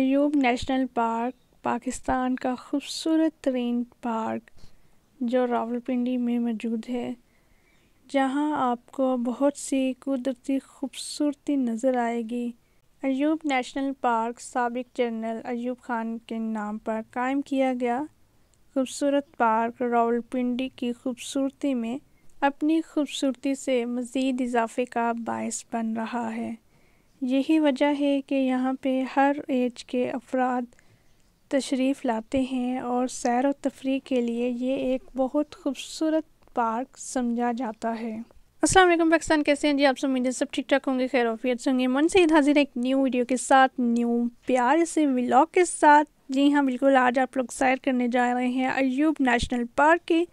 Ayub National park Pakistan का खूबसूरत तरीन पार्क जो रावलपिंडी में मौजूद है जहां आपको बहुत सी कुदरती खूबसूरती नज़र आएगी अयूब नेशनल पार्क सबक जनरल अयूब खान के नाम पर कायम किया गया खूबसूरत पार्क रावलपिंडी की खूबसूरती में अपनी खूबसूरती से मज़ीद इजाफे का बायस बन रहा है यही वजह है कि यहाँ पे हर एज के अफराद तशरीफ़ लाते हैं और सैर व तफरी के लिए ये एक बहुत खूबसूरत पार्क समझा जाता है वालेकुम पाकिस्तान कैसे हैं जी आप सब मुझे सब ठीक ठाक होंगे खैर ऑफियत होंगे मन से हाजिर एक न्यू वीडियो के साथ न्यू प्यार से व्लॉग के साथ जी हाँ बिल्कुल आज आप लोग सैर करने जा रहे हैं अयूब नेशनल पार्क की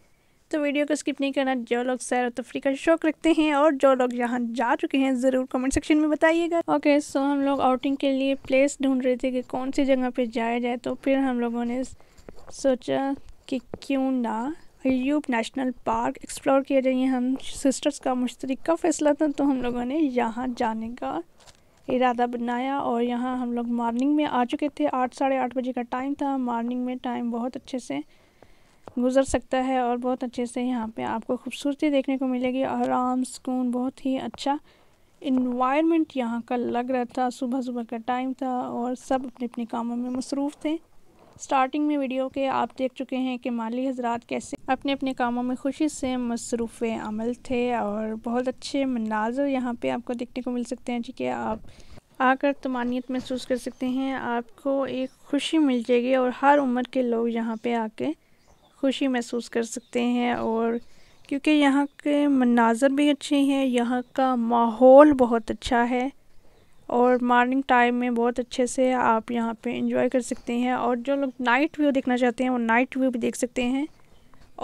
तो वीडियो को स्किप नहीं करना जो लोग सैर तफरी का शौक रखते हैं और जो लोग यहाँ जा चुके हैं ज़रूर कमेंट सेक्शन में बताइएगा ओके सो हम लोग आउटिंग के लिए प्लेस ढूंढ रहे थे कि कौन सी जगह पे जाया जाए तो फिर हम लोगों ने सोचा कि क्यों ना अयूब नेशनल पार्क एक्सप्लोर किया जाइए हम सिस्टर्स का मुश्तरक का फैसला था तो हम लोगों ने यहाँ जाने का इरादा बनाया और यहाँ हम लोग मॉर्निंग में आ चुके थे आठ साढ़े आठ बजे का टाइम था मॉर्निंग में टाइम बहुत अच्छे से गुज़र सकता है और बहुत अच्छे से यहाँ पे आपको खूबसूरती देखने को मिलेगी आराम सुकून बहुत ही अच्छा इन्वायरमेंट यहाँ का लग रहा था सुबह सुबह का टाइम था और सब अपने अपने कामों में मसरूफ़ थे स्टार्टिंग में वीडियो के आप देख चुके हैं कि माली हजरात कैसे अपने अपने कामों में खुशी से मसरूफ़ अमल थे और बहुत अच्छे मनाजर यहाँ पे आपको देखने को मिल सकते हैं जी है आप आकर तमानियत महसूस कर सकते हैं आपको एक खुशी मिल जाएगी और हर उम्र के लोग यहाँ पे आके खुशी महसूस कर सकते हैं और क्योंकि यहाँ के मनाजर भी अच्छे हैं यहाँ का माहौल बहुत अच्छा है और मॉर्निंग टाइम में बहुत अच्छे से आप यहाँ पे इंजॉय कर सकते हैं और जो लोग नाइट व्यू देखना चाहते हैं वो नाइट व्यू भी देख सकते हैं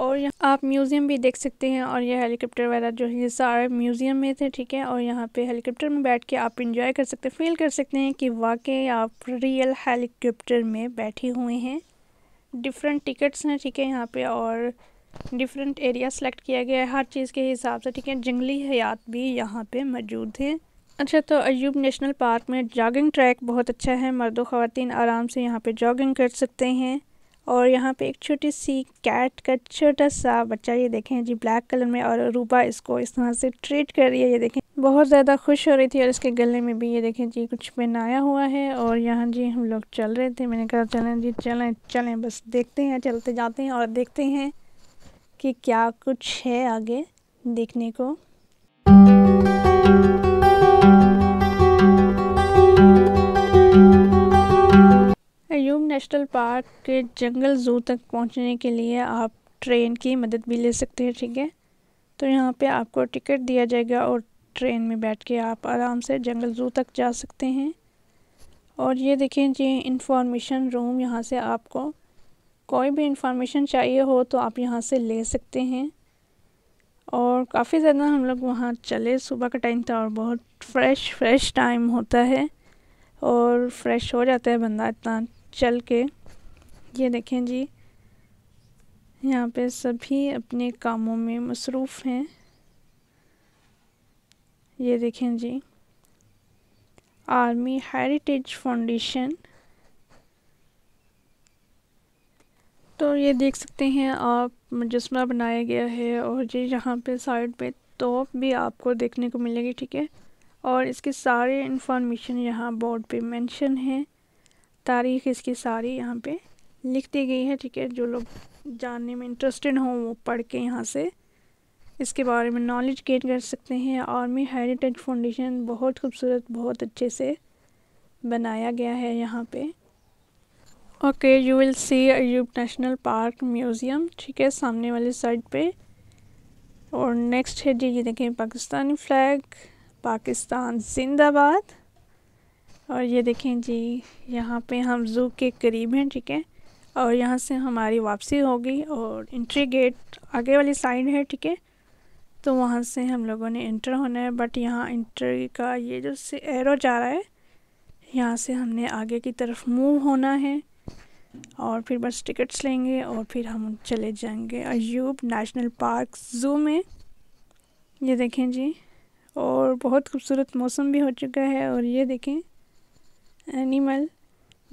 और यहाँ आप म्यूज़ियम भी देख सकते हैं और ये हेलीकॉप्टर वगैरह जो है सारे म्यूज़ियम में थे ठीक है और यहाँ पे हेलीकॉप्टर में बैठ के आप इंजॉय कर सकते फील कर सकते हैं कि वाकई आप रियल हेलीकॉप्टर में बैठे हुए हैं डिफरेंट टिकट्स हैं ठीक है यहाँ पे और डिफरेंट एरिया सेलेक्ट किया गया है हर चीज़ के हिसाब से ठीक है जंगली हयात भी यहाँ पे मौजूद थे अच्छा तो अयूब नेशनल पार्क में जॉगिंग ट्रैक बहुत अच्छा है मर्द ख़वान आराम से यहाँ पे जॉगिंग कर सकते हैं और यहाँ पे एक छोटी सी कैट का छोटा सा बच्चा ये देखें जी ब्लैक कलर में और रूबा इसको इस तरह से ट्रीट कर रही है ये देखें बहुत ज़्यादा खुश हो रही थी और इसके गले में भी ये देखें जी कुछ पहनाया हुआ है और यहाँ जी हम लोग चल रहे थे मैंने कहा चलें जी चलें चलें बस देखते हैं चलते जाते हैं और देखते हैं कि क्या कुछ है आगे देखने को क्यूम नेशनल पार्क के जंगल ज़ू तक पहुंचने के लिए आप ट्रेन की मदद भी ले सकते हैं ठीक है तो यहाँ पे आपको टिकट दिया जाएगा और ट्रेन में बैठ के आप आराम से जंगल ज़ू तक जा सकते हैं और ये देखें जी इंफॉर्मेशन रूम यहाँ से आपको कोई भी इंफॉर्मेशन चाहिए हो तो आप यहाँ से ले सकते हैं और काफ़ी ज़्यादा हम लोग वहाँ चले सुबह का टाइम था और बहुत फ्रेश फ्रेश टाइम होता है और फ्रेश हो जाता है बंदा इतना चल के ये देखें जी यहाँ पे सभी अपने कामों में मसरूफ़ हैं ये देखें जी आर्मी हेरिटेज फाउंडेशन तो ये देख सकते हैं आप मुजस्मा बनाया गया है और ये यहाँ पे साइड पे तो भी आपको देखने को मिलेगी ठीक है और इसके सारे इन्फॉर्मेशन यहाँ बोर्ड पे मेंशन है तारीख इसकी सारी यहाँ पे लिख दी गई है ठीक है जो लोग जानने में इंटरेस्टेड हों वो पढ़ के यहाँ से इसके बारे में नॉलेज गेन कर सकते हैं आर्मी हेरिटेज फाउंडेशन बहुत खूबसूरत बहुत अच्छे से बनाया गया है यहाँ पे okay you will see Ayub National Park museum ठीक है सामने वाले साइड पे और नेक्स्ट है जी ये देखें पाकिस्तानी फ्लैग पाकिस्तान जिंदाबाद और ये देखें जी यहाँ पे हम जू के करीब हैं ठीक है और यहाँ से हमारी वापसी होगी और इंट्री गेट आगे वाली साइड है ठीक है तो वहाँ से हम लोगों ने इंटर होना है बट यहाँ इंट्री का ये जो से एरो जा रहा है यहाँ से हमने आगे की तरफ मूव होना है और फिर बस टिकट्स लेंगे और फिर हम चले जाएंगे अयूब नेशनल पार्क ज़ू में ये देखें जी और बहुत खूबसूरत मौसम भी हो चुका है और ये देखें animal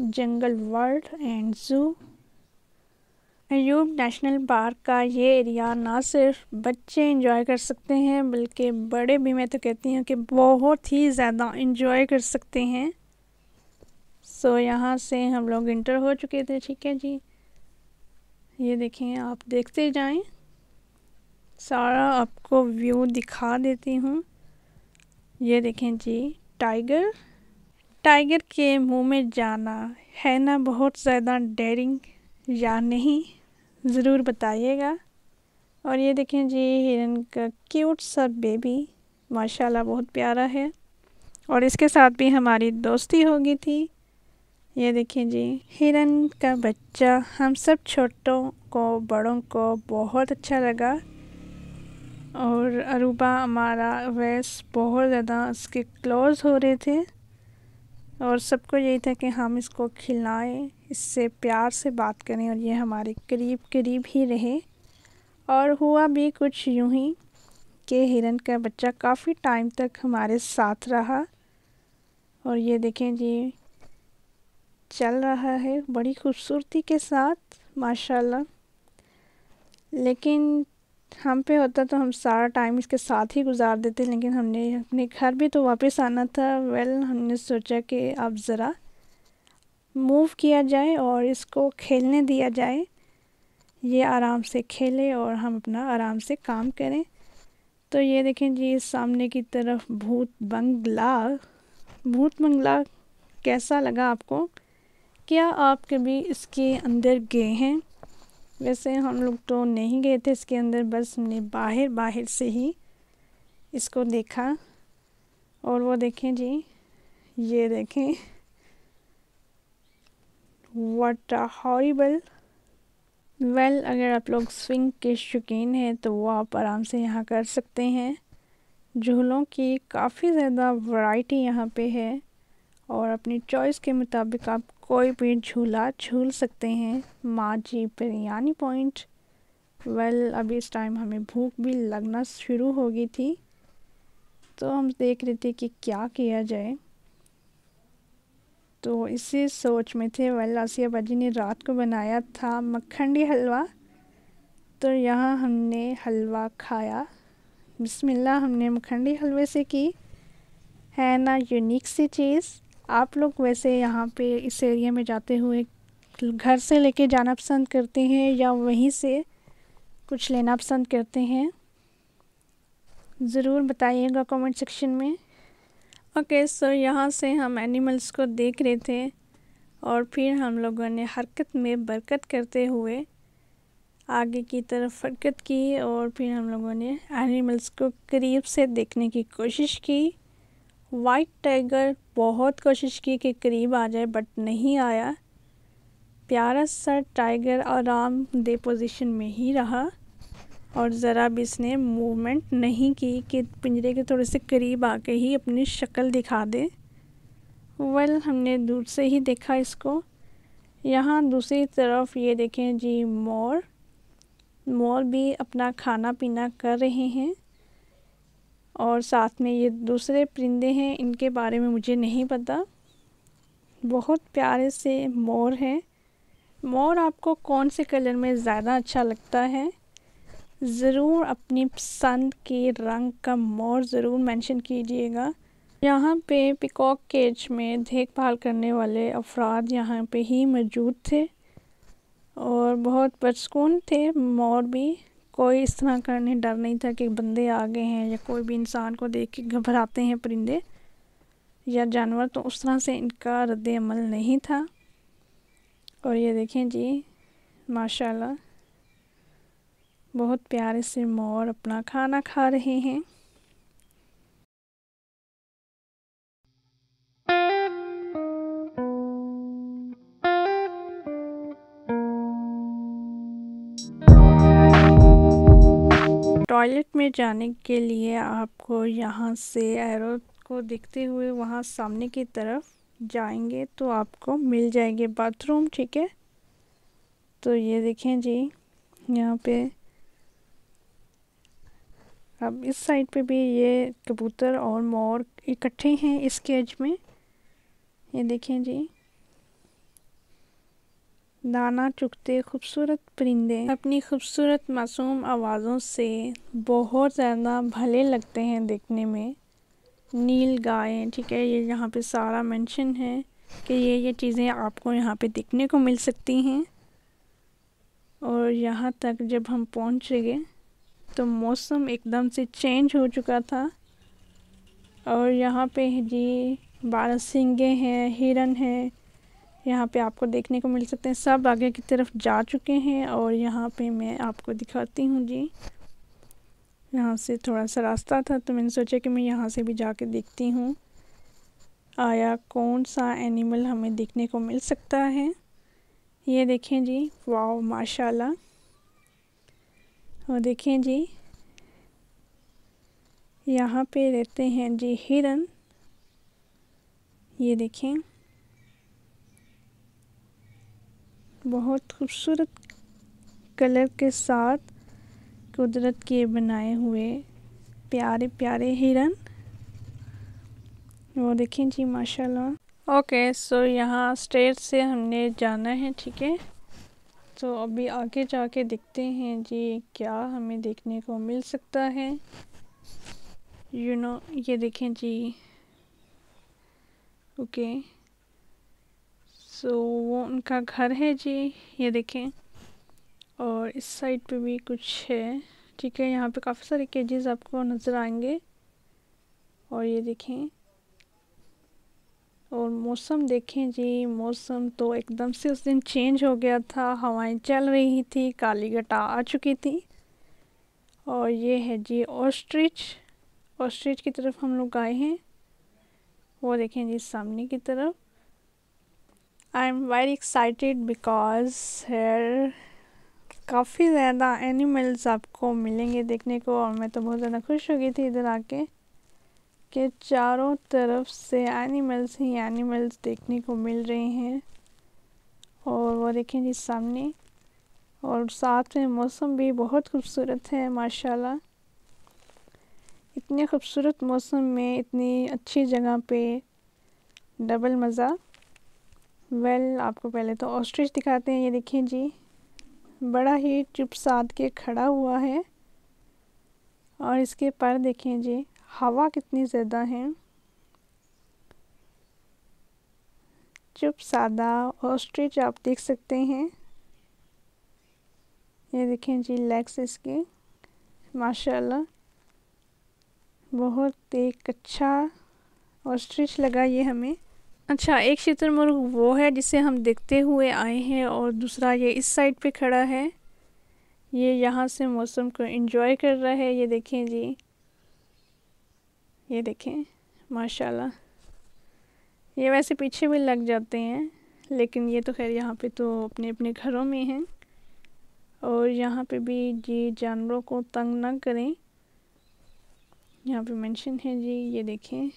jungle world and zoo Ayub National Park का ये एरिया ना सिर्फ बच्चे इंजॉय कर सकते हैं बल्कि बड़े भी मैं तो कहती हूँ कि बहुत ही ज़्यादा इंजॉय कर सकते हैं सो so, यहाँ से हम लोग इंटर हो चुके थे ठीक है जी ये देखें आप देखते जाएं सारा आपको व्यू दिखा देती हूँ ये देखें जी टाइगर टाइगर के मुंह में जाना है ना बहुत ज़्यादा डेरिंग या नहीं ज़रूर बताइएगा और ये देखें जी हिरन का क्यूट सा बेबी माशाल्लाह बहुत प्यारा है और इसके साथ भी हमारी दोस्ती होगी थी ये देखें जी हिरन का बच्चा हम सब छोटों को बड़ों को बहुत अच्छा लगा और अरूबा हमारा वैस बहुत ज़्यादा उसके क्लोज़ हो रहे थे और सबको यही था कि हम इसको खिलाएं इससे प्यार से बात करें और ये हमारे करीब करीब ही रहे और हुआ भी कुछ यूं ही कि हिरन का बच्चा काफ़ी टाइम तक हमारे साथ रहा और ये देखें जी चल रहा है बड़ी खूबसूरती के साथ माशाल्लाह लेकिन हम पे होता तो हम सारा टाइम इसके साथ ही गुजार देते लेकिन हमने अपने घर भी तो वापस आना था वेल हमने सोचा कि अब ज़रा मूव किया जाए और इसको खेलने दिया जाए ये आराम से खेले और हम अपना आराम से काम करें तो ये देखें जी सामने की तरफ भूत बंगला भूत बंगला कैसा लगा आपको क्या आप कभी इसके अंदर गए हैं वैसे हम लोग तो नहीं गए थे इसके अंदर बस हमने बाहर बाहर से ही इसको देखा और वो देखें जी ये देखें वट आ हॉरीबल वेल अगर आप लोग स्विंग के शौकीन हैं तो वो आप आराम से यहाँ कर सकते हैं झूलों की काफ़ी ज़्यादा वैरायटी यहाँ पे है और अपनी चॉइस के मुताबिक आप कोई भी झूला झूल सकते हैं माँ जी बिरयानी पॉइंट वेल अभी इस टाइम हमें भूख भी लगना शुरू हो गई थी तो हम देख रहे थे कि क्या किया जाए तो इसी सोच में थे वेल आसिया बाजी ने रात को बनाया था मखंडी हलवा तो यहाँ हमने हलवा खाया बिस्मिल्लाह हमने मखंडी हलवे से की है ना यूनिक सी चीज़ आप लोग वैसे यहाँ पे इस एरिया में जाते हुए घर से लेके जाना पसंद करते हैं या वहीं से कुछ लेना पसंद करते हैं ज़रूर बताइएगा कमेंट सेक्शन में ओके सो यहाँ से हम एनिमल्स को देख रहे थे और फिर हम लोगों ने हरकत में बरकत करते हुए आगे की तरफ हरकत की और फिर हम लोगों ने एनिमल्स को करीब से देखने की कोशिश की वाइट टाइगर बहुत कोशिश की कि करीब आ जाए बट नहीं आया प्यारा सा टाइगर आराम दे पोजीशन में ही रहा और ज़रा भी इसने मूवमेंट नहीं की कि पिंजरे के थोड़े से करीब आके ही अपनी शक्ल दिखा दे वेल हमने दूर से ही देखा इसको यहाँ दूसरी तरफ ये देखें जी मोर मोर भी अपना खाना पीना कर रहे हैं और साथ में ये दूसरे परिंदे हैं इनके बारे में मुझे नहीं पता बहुत प्यारे से मोर हैं मोर आपको कौन से कलर में ज़्यादा अच्छा लगता है ज़रूर अपनी पसंद के रंग का मोर ज़रूर मेंशन कीजिएगा यहाँ पे पिकॉक केज में देखभाल करने वाले अफराद यहाँ पे ही मौजूद थे और बहुत बदसकून थे मोर भी कोई इस तरह का इन्हें डर नहीं था कि बंदे आ गए हैं या कोई भी इंसान को देख के घबराते हैं परिंदे या जानवर तो उस तरह से इनका रद्द अमल नहीं था और ये देखें जी माशाल्लाह बहुत प्यारे से मोर अपना खाना खा रहे हैं टॉयलेट में जाने के लिए आपको यहाँ से एरो को देखते हुए वहाँ सामने की तरफ जाएंगे तो आपको मिल जाएंगे बाथरूम ठीक है तो ये देखें जी यहाँ पे अब इस साइड पे भी ये कबूतर और मोर इकट्ठे हैं इस केज में ये देखें जी दाना चुगते खूबसूरत परिंदे अपनी खूबसूरत मासूम आवाज़ों से बहुत ज़्यादा भले लगते हैं देखने में नील गायें ठीक है ये यहाँ पे सारा मेंशन है कि ये ये चीज़ें आपको यहाँ पे देखने को मिल सकती हैं और यहाँ तक जब हम पहुँच गए तो मौसम एकदम से चेंज हो चुका था और यहाँ पे जी बारह सिंगे हैं हिरन हैं यहाँ पे आपको देखने को मिल सकते हैं सब आगे की तरफ जा चुके हैं और यहाँ पे मैं आपको दिखाती हूँ जी यहाँ से थोड़ा सा रास्ता था तो मैंने सोचा कि मैं यहाँ से भी जाके देखती हूँ आया कौन सा एनिमल हमें देखने को मिल सकता है ये देखें जी वाह माशाल्लाह और देखें जी यहाँ पे रहते हैं जी हिरन ये देखें बहुत खूबसूरत कलर के साथ कुदरत के बनाए हुए प्यारे प्यारे हिरन वो देखें जी माशाल्लाह ओके सो यहाँ स्टेट से हमने जाना है ठीक है तो अभी आगे जाके देखते हैं जी क्या हमें देखने को मिल सकता है यू you नो know, ये देखें जी ओके okay. सो so, वो उनका घर है जी ये देखें और इस साइड पे भी कुछ है ठीक है यहाँ पे काफ़ी सारे केजेस आपको नज़र आएंगे और ये देखें और मौसम देखें जी मौसम तो एकदम से उस दिन चेंज हो गया था हवाएं चल रही थी काली घटा आ चुकी थी और ये है जी ऑस्ट्रिच ऑस्ट्रिच की तरफ हम लोग आए हैं वो देखें जी सामने की तरफ I am very excited because here काफ़ी ज़्यादा एनिमल्स आपको मिलेंगे देखने को और मैं तो बहुत ज़्यादा खुश हो गई थी इधर आके कि चारों तरफ से एनिमल्स ही एनिमल्स देखने को मिल रहे हैं और वो देखें जी सामने और साथ में मौसम भी बहुत खूबसूरत है माशाल्लाह इतने खूबसूरत मौसम में इतनी अच्छी जगह पे डबल मज़ा वेल well, आपको पहले तो ऑस्ट्रिच दिखाते हैं ये देखें जी बड़ा ही चुप साध के खड़ा हुआ है और इसके पर देखें जी हवा कितनी ज़्यादा है चुप सादा ऑस्ट्रिच आप देख सकते हैं ये देखें जी लेग्स इसके माशाल्लाह बहुत एक अच्छा ऑस्ट्रिच लगा ये हमें अच्छा एक शुतुरमुर्ग वो है जिसे हम देखते हुए आए हैं और दूसरा ये इस साइड पे खड़ा है ये यहाँ से मौसम को एंजॉय कर रहा है ये देखें जी ये देखें माशाल्लाह ये वैसे पीछे भी लग जाते हैं लेकिन ये तो खैर यहाँ पे तो अपने अपने घरों में हैं और यहाँ पे भी जी जानवरों को तंग ना करें यहाँ पे मेंशन है जी ये देखें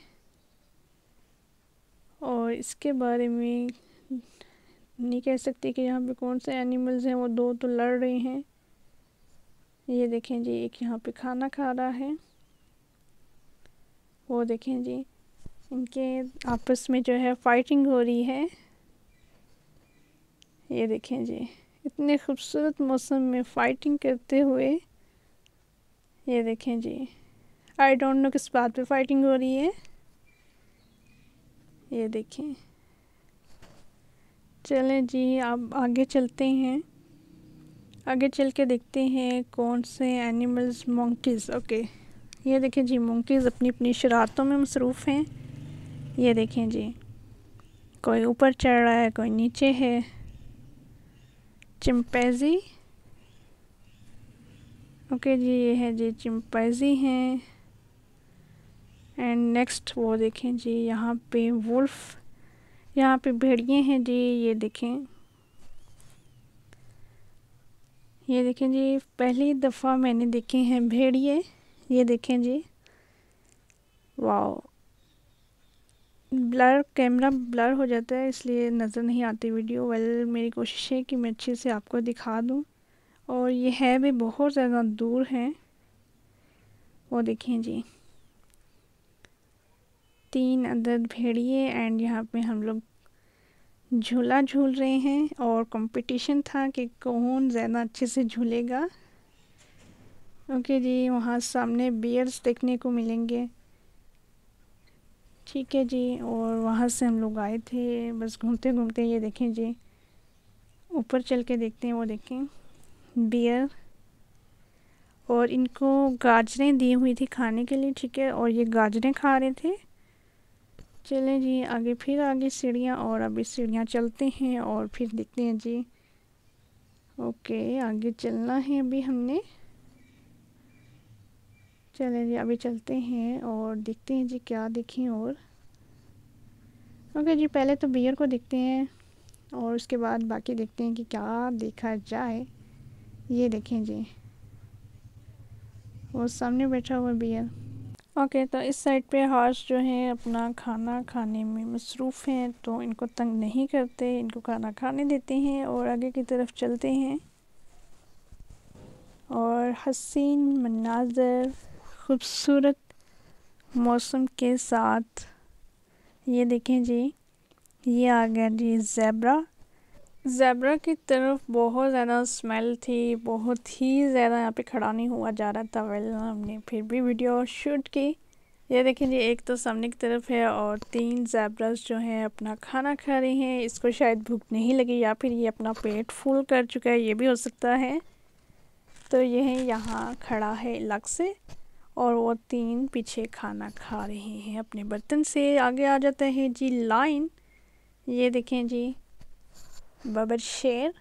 इसके बारे में नहीं कह सकते कि यहाँ पे कौन से एनिमल्स हैं वो दो तो लड़ रहे हैं ये देखें जी एक यहाँ पे खाना खा रहा है वो देखें जी इनके आपस में जो है फाइटिंग हो रही है ये देखें जी इतने खूबसूरत मौसम में फाइटिंग करते हुए ये देखें जी आई डोंट नो किस बात पे फाइटिंग हो रही है ये देखें चलें जी अब आगे चलते हैं आगे चल के देखते हैं कौन से एनिमल्स मंकीज़ ओके ये देखें जी मंकीज़ अपनी अपनी शरारतों में मसरूफ़ हैं ये देखें जी कोई ऊपर चढ़ रहा है कोई नीचे है चिमपैज़ी ओके जी ये है जी चिमपैज़ी हैं एंड नेक्स्ट वो देखें जी यहाँ पे वुल्फ यहाँ पे भेड़िए हैं जी ये देखें ये देखें जी पहली दफ़ा मैंने देखे हैं भेड़िए ये देखें जी वाओ ब्लर कैमरा ब्लर हो जाता है इसलिए नज़र नहीं आती वीडियो वेल मेरी कोशिश है कि मैं अच्छे से आपको दिखा दूँ और ये है भी बहुत ज़्यादा दूर हैं वो देखें जी तीन अदद भेड़िए एंड यहाँ पे हम लोग झूला झूल रहे हैं और कंपटीशन था कि कौन ज़्यादा अच्छे से झूलेगा ओके जी वहाँ सामने बियर्स देखने को मिलेंगे ठीक है जी और वहाँ से हम लोग आए थे बस घूमते घूमते ये देखें जी ऊपर चल के देखते हैं वो देखें बियर और इनको गाजरें दी हुई थी खाने के लिए ठीक है और ये गाजरें खा रहे थे चलें जी आगे फिर आगे सीढ़ियाँ और अभी सीढ़ियाँ चलते हैं और फिर देखते हैं जी ओके आगे चलना है अभी हमने चलें जी अभी चलते हैं और देखते हैं जी क्या देखें और ओके जी पहले तो बियर को देखते हैं और उसके बाद बाकी देखते हैं कि क्या देखा जाए ये देखें जी और सामने बैठा हुआ बियर ओके okay, तो इस साइड पे हॉर्स जो हैं अपना खाना खाने में मसरूफ़ हैं तो इनको तंग नहीं करते इनको खाना खाने देते हैं और आगे की तरफ चलते हैं और हसीन मनाजर ख़ूबसूरत मौसम के साथ ये देखें जी ये आ गया जी ज़ेबरा ज़ेबरा की तरफ बहुत ज़्यादा स्मेल थी बहुत ही ज़्यादा यहाँ पे खड़ा नहीं हुआ जा रहा था वेल हमने फिर भी वीडियो शूट की ये देखें जी एक तो सामने की तरफ है और तीन जैबरास जो हैं अपना खाना खा रहे हैं इसको शायद भूख नहीं लगी या फिर ये अपना पेट फुल कर चुका है ये भी हो सकता है तो यह यहाँ खड़ा है अलग से और वो तीन पीछे खाना खा रहे हैं अपने बर्तन से आगे आ जाता है जी लाइन ये देखें जी बबर शेर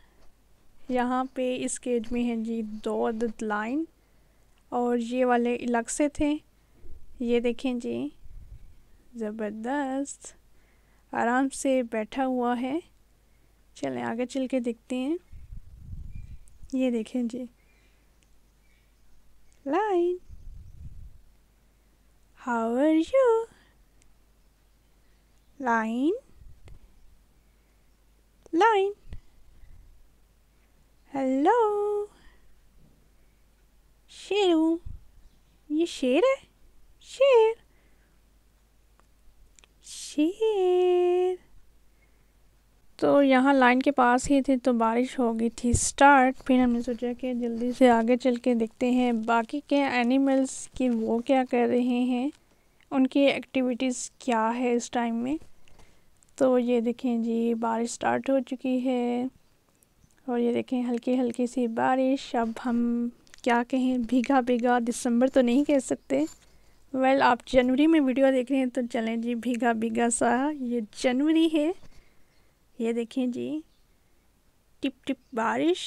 यहाँ पे इस केज में है जी दो अदद लाइन और ये वाले अलग से थे ये देखें जी ज़बरदस्त आराम से बैठा हुआ है चलें आगे चल के देखते हैं ये देखें जी line how are you line line. Hello. शेर हूँ ये शेर है शेर शेर तो यहाँ लाइन के पास ही थे तो बारिश हो गई थी स्टार्ट फिर हमने सोचा कि जल्दी से आगे चल के देखते हैं बाकी के एनिमल्स के वो क्या कर रहे हैं उनकी एक्टिविटीज़ क्या है इस टाइम में तो ये देखें जी बारिश स्टार्ट हो चुकी है और ये देखें हल्की हल्की सी बारिश अब हम क्या कहें भीगा भीगा दिसंबर तो नहीं कह सकते वेल well, आप जनवरी में वीडियो देख रहे हैं तो चलें जी भीगा भीगा सा ये जनवरी है ये देखें जी टिप टिप बारिश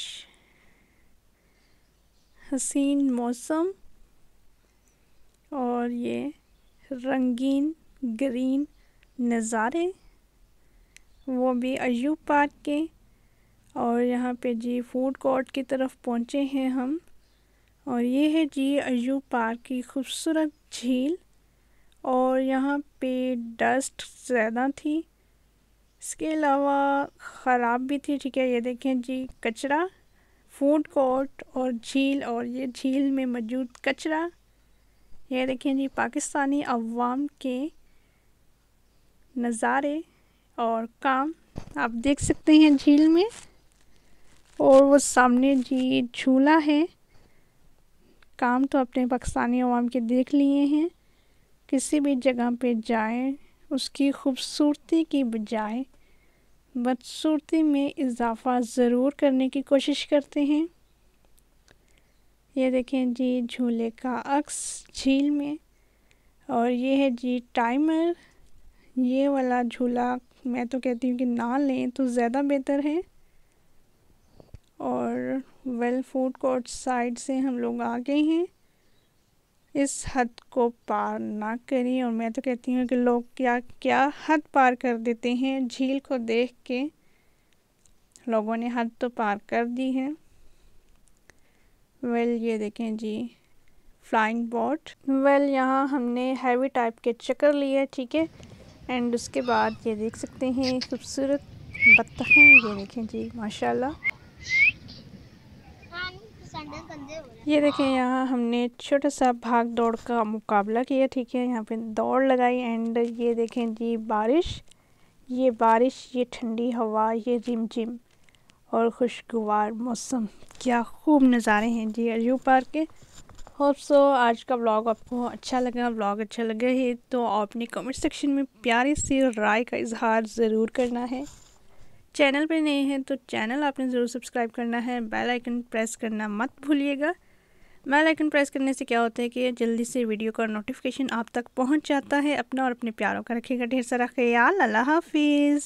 हसीन मौसम और ये रंगीन ग्रीन नज़ारे वो भी अयूब पार्क के और यहाँ पे जी फूड कोर्ट की तरफ पहुँचे हैं हम और ये है जी अयूब पार्क की खूबसूरत झील और यहाँ पे डस्ट ज़्यादा थी इसके अलावा ख़राब भी थी ठीक है ये देखें जी कचरा फूड कोर्ट और झील और ये झील में मौजूद कचरा ये देखें जी पाकिस्तानी अवाम के नज़ारे और काम आप देख सकते हैं झील में और वो सामने जी झूला है काम तो अपने पाकिस्तानी अवाम के देख लिए हैं किसी भी जगह पे जाए उसकी खूबसूरती की बजाय बदसूरती में इजाफा ज़रूर करने की कोशिश करते हैं ये देखें जी झूले का अक्स झील में और ये है जी टाइमर ये वाला झूला मैं तो कहती हूँ कि ना लें तो ज़्यादा बेहतर है और वेल फूड कोर्ट साइड से हम लोग आ गए हैं इस हद को पार ना करें और मैं तो कहती हूँ कि लोग क्या क्या हद पार कर देते हैं झील को देख के लोगों ने हद तो पार कर दी है वेल ये देखें जी फ्लाइंग बोट वेल यहाँ हमने हैवी टाइप के चक्कर लिए ठीक है एंड उसके बाद ये देख सकते हैं खूबसूरत बत्तखें ये देखें जी माशाल्लाह ये देखें यहाँ हमने छोटा सा भाग दौड़ का मुकाबला किया ठीक है यहाँ पे दौड़ लगाई एंड ये देखें जी बारिश ये बारिश ये ठंडी हवा ये जिम जिम और खुशगवार मौसम क्या खूब नज़ारे हैं जी अजू पार्क के होप सो आज का ब्लॉग आपको अच्छा लगा ब्लॉग अच्छा लगा है तो आपने कमेंट सेक्शन में प्यारे से राय का इजहार ज़रूर करना है चैनल पे नए हैं तो चैनल आपने ज़रूर सब्सक्राइब करना है बेल आइकन प्रेस करना मत भूलिएगा बेल आइकन प्रेस करने से क्या होता है कि जल्दी से वीडियो का नोटिफिकेशन आप तक पहुंच जाता है अपना और अपने प्यारों का रखिएगा ढेर सारा ख्याल अल्लाह हाफिज़